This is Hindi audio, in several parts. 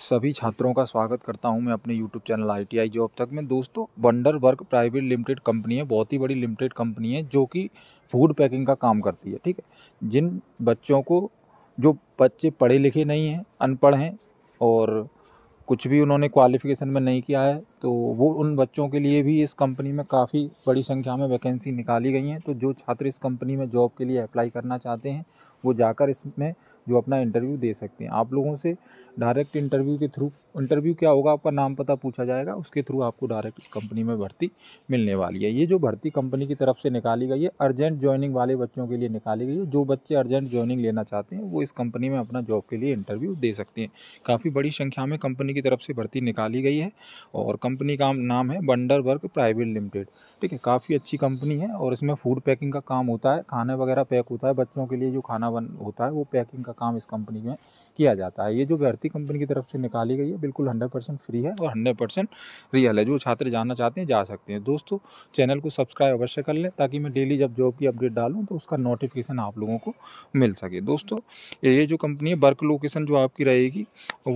सभी छात्रों का स्वागत करता हूं मैं अपने YouTube channel I T I job तक में दोस्तों wonder work private limited company है बहुत ही बड़ी लिमिटेड कंपनी है जो कि फूड पैकिंग का काम करती है ठीक है जिन बच्चों को जो बच्चे पढ़े लिखे नहीं हैं अनपढ़ हैं और कुछ भी उन्होंने क्वालिफिकेशन में नहीं किया है तो वो उन बच्चों के लिए भी इस कंपनी में काफ़ी बड़ी संख्या में वैकेंसी निकाली गई हैं तो जो छात्र इस कंपनी में जॉब के लिए अप्लाई करना चाहते हैं वो जाकर इसमें जो अपना इंटरव्यू दे सकते हैं आप लोगों से डायरेक्ट इंटरव्यू के थ्रू इंटरव्यू क्या होगा आपका नाम पता पूछा जाएगा उसके थ्रू आपको डायरेक्ट कंपनी में भर्ती मिलने वाली है ये जो भर्ती कंपनी की तरफ से निकाली गई है अर्जेंट ज्वाइनिंग वाले बच्चों के लिए निकाली गई है जो बच्चे अर्जेंट ज्वाइनिंग लेना चाहते हैं वो इस कंपनी में अपना जॉब के लिए इंटरव्यू दे सकते हैं काफ़ी बड़ी संख्या में कंपनी की तरफ से भर्ती निकाली गई है और कंपनी का नाम है बंडरबर्ग प्राइवेट लिमिटेड ठीक है काफ़ी अच्छी कंपनी है और इसमें फूड पैकिंग का काम होता है खाना वगैरह पैक होता है बच्चों के लिए जो खाना बन होता है वो पैकिंग का काम इस कंपनी में किया जाता है ये जो भर्ती कंपनी की तरफ से निकाली गई है बिल्कुल हंड्रेड परसेंट फ्री है और हंड्रेड परसेंट रियल है जो छात्र जानना चाहते हैं जा सकते हैं दोस्तों चैनल को सब्सक्राइब अवश्य कर लें ताकि मैं डेली जब जॉब की अपडेट डालूँ तो उसका नोटिफिकेशन आप लोगों को मिल सके दोस्तों ये जो कंपनी है वर्क लोकेशन जो आपकी रहेगी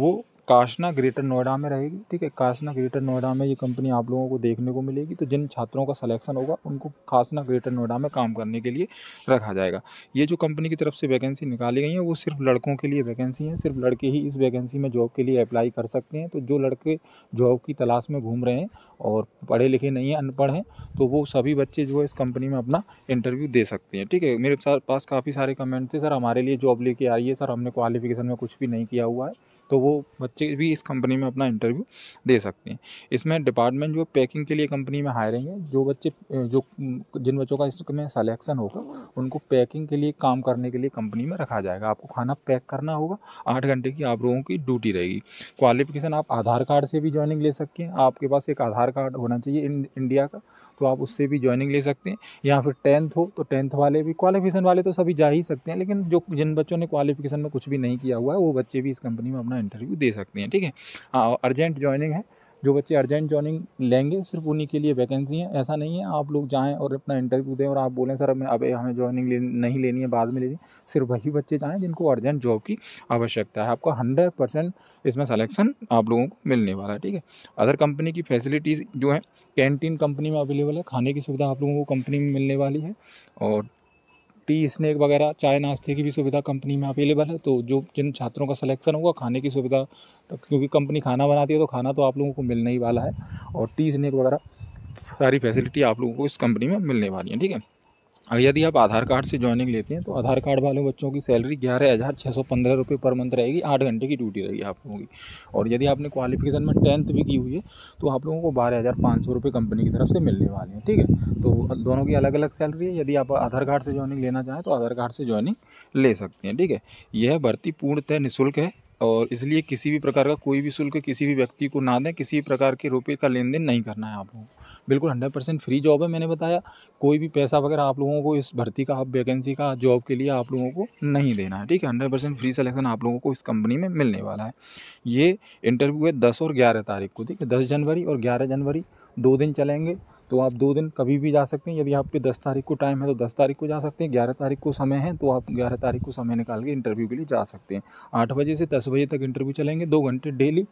वो काशना ग्रेटर नोएडा में रहेगी ठीक है काशना ग्रेटर नोएडा में ये कंपनी आप लोगों को देखने को मिलेगी तो जिन छात्रों का सलेक्शन होगा उनको काशना ग्रेटर नोएडा में काम करने के लिए रखा जाएगा ये जो कंपनी की तरफ से वैकेंसी निकाली गई है वो सिर्फ लड़कों के लिए वैकेंसी है सिर्फ लड़के ही इस वैकेंसी में जॉब के लिए अप्लाई कर सकते हैं तो जो लड़के जॉब की तलाश में घूम रहे हैं और पढ़े लिखे नहीं हैं अनपढ़ हैं तो वो सभी बच्चे जो है इस कंपनी में अपना इंटरव्यू दे सकते हैं ठीक है मेरे पास काफ़ी सारे कमेंट थे सर हमारे लिए जॉब लेके रही है सर हमने क्वालिफिकेशन में कुछ भी नहीं किया हुआ है तो वो बच्चे बच्चे भी इस कंपनी में अपना इंटरव्यू दे सकते हैं इसमें डिपार्टमेंट जो पैकिंग के लिए कंपनी में हायरिंग है जो बच्चे जो जिन बच्चों का इसमें सलेक्शन होगा उनको पैकिंग के लिए काम करने के लिए कंपनी में रखा जाएगा आपको खाना पैक करना होगा आठ घंटे की आप लोगों की ड्यूटी रहेगी क्वालिफिकेशन आप आधार कार्ड से भी ज्वाइनिंग ले सकते हैं आपके पास एक आधार कार्ड होना चाहिए इंडिया का तो आप उससे भी ज्वाइनिंग ले सकते हैं या फिर टेंथ हो तो टेंथ वाले भी क्वालिफिकेशन वाले तो सभी जा ही सकते हैं लेकिन जो जिन बच्चों ने क्वालिफिकेशन में कुछ भी नहीं किया हुआ है वो बच्चे भी इस कंपनी में अपना इंटरव्यू दे सकते हैं सकती हैं ठीक है हाँ अर्जेंट ज्वाइनिंग है जो बच्चे अर्जेंट ज्वाइनिंग लेंगे सिर्फ उन्हीं के लिए वैकेंसी है ऐसा नहीं है आप लोग जाएँ और अपना इंटरव्यू दें और आप बोलें सर हमें अब हमें ज्वाइनिंग ले, नहीं लेनी है बाद में लेनी सिर्फ वही बच्चे जाएँ जिनको अर्जेंट जॉब की आवश्यकता है आपका हंड्रेड परसेंट इसमें सलेक्शन आप लोगों को मिलने वाला है ठीक है अदर कंपनी की फैसिलिटीज़ जो है कैंटीन कंपनी में अवेलेबल है खाने की सुविधा आप लोगों को कंपनी में मिलने वाली है और टी स्नैक वगैरह चाय नाश्ते की भी सुविधा कंपनी में अवेलेबल है तो जो जिन छात्रों का सिलेक्शन होगा खाने की सुविधा तो क्योंकि कंपनी खाना बनाती है तो खाना तो आप लोगों को मिलने ही वाला है और टी स्नैक वगैरह सारी फैसिलिटी आप लोगों को इस कंपनी में मिलने वाली है ठीक है और यदि आप आधार कार्ड से ज्वाइनिंग लेते हैं तो आधार कार्ड वाले बच्चों की सैलरी ग्यारह हज़ार छः सौ पंद्रह रुपये पर मंथ रहेगी आठ घंटे की ड्यूटी रहेगी आप लोगों की और यदि आपने क्वालिफिकेशन में टेंथ भी की हुई है तो आप लोगों को बारह हज़ार पाँच सौ रुपये कंपनी की तरफ से मिलने वाले हैं ठीक है तो दोनों की अलग अलग सैलरी है यदि आप आधार कार्ड से ज्वाइनिंग लेना चाहें तो आधार कार्ड से ज्वाइनिंग ले सकते हैं ठीक है यह भर्ती पूर्णतः निःशुल्क है और इसलिए किसी भी प्रकार का कोई भी शुल्क किसी भी व्यक्ति को ना दें किसी भी प्रकार के रुपये का लेन देन नहीं करना है आप लोगों को बिल्कुल हंड्रेड परसेंट फ्री जॉब है मैंने बताया कोई भी पैसा वगैरह आप लोगों को इस भर्ती का वैकेंसी का जॉब के लिए आप लोगों को नहीं देना है ठीक है हंड्रेड परसेंट फ्री सलेक्शन आप लोगों को इस कंपनी में मिलने वाला है ये इंटरव्यू है दस और ग्यारह तारीख को ठीक है दस जनवरी और ग्यारह जनवरी दो दिन चलेंगे तो आप दो दिन कभी भी जा सकते हैं यदि आपके दस तारीख को टाइम है तो दस तारीख को जा सकते हैं ग्यारह तारीख को समय है तो आप ग्यारह तारीख को समय निकाल के इंटरव्यू के लिए जा सकते हैं आठ बजे से दस बजे तक इंटरव्यू चलेंगे दो घंटे डेली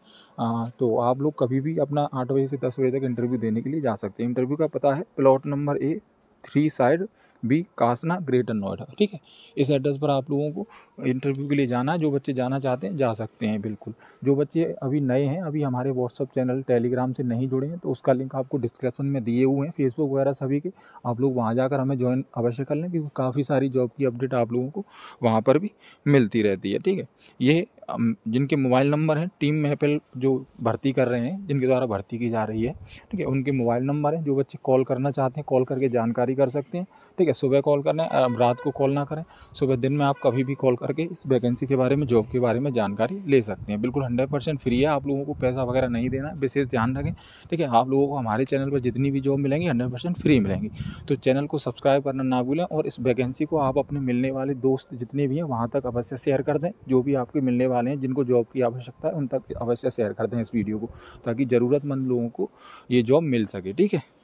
तो आप लोग कभी भी अपना आठ बजे से दस बजे तक इंटरव्यू देने के लिए जा सकते हैं इंटरव्यू का पता है plot number A three side B Kasna Greater Noida ठीक है इस एड्रेस पर आप लोगों को इंटरव्यू के लिए जाना है जो बच्चे जाना चाहते हैं जा सकते हैं बिल्कुल जो बच्चे अभी नए हैं अभी हमारे व्हाट्सअप चैनल टेलीग्राम से नहीं जुड़े हैं तो उसका लिंक आपको डिस्क्रिप्शन में दिए हुए हैं फेसबुक वगैरह सभी के आप लोग वहाँ जाकर हमें ज्वाइन अवश्य कर लें क्योंकि काफ़ी सारी जॉब की अपडेट आप लोगों को वहाँ पर भी मिलती रहती है ठीक है ये जिनके मोबाइल नंबर हैं टीम महफिल जो भर्ती कर रहे हैं जिनके द्वारा भर्ती की जा रही है ठीक है उनके मोबाइल नंबर हैं जो बच्चे कॉल करना चाहते हैं कॉल करके जानकारी कर सकते हैं ठीक है सुबह कॉल करना है रात को कॉल ना करें सुबह दिन में आप कभी भी कॉल करके इस वैकेंसी के बारे में जॉब के बारे में जानकारी ले सकते हैं बिल्कुल हंड्रेड परसेंट फ्री है आप लोगों को पैसा वगैरह नहीं देना विशेष ध्यान रखें ठीक है आप लोगों को हमारे चैनल पर जितनी भी जॉब मिलेंगी हंड्रेड परसेंट फ्री मिलेंगी तो चैनल को सब्सक्राइब करना ना भूलें और इस वैकेंसी को आप अपने मिलने वाले दोस्त जितने भी हैं वहाँ तक अवश्य शेयर कर दें जो भी आपके मिलने वाले वाले हैं जिनको जॉब की आवश्यकता है उन तक अवश्य शेयर कर दें इस वीडियो को ताकि ज़रूरतमंद लोगों को ये जॉब मिल सके ठीक है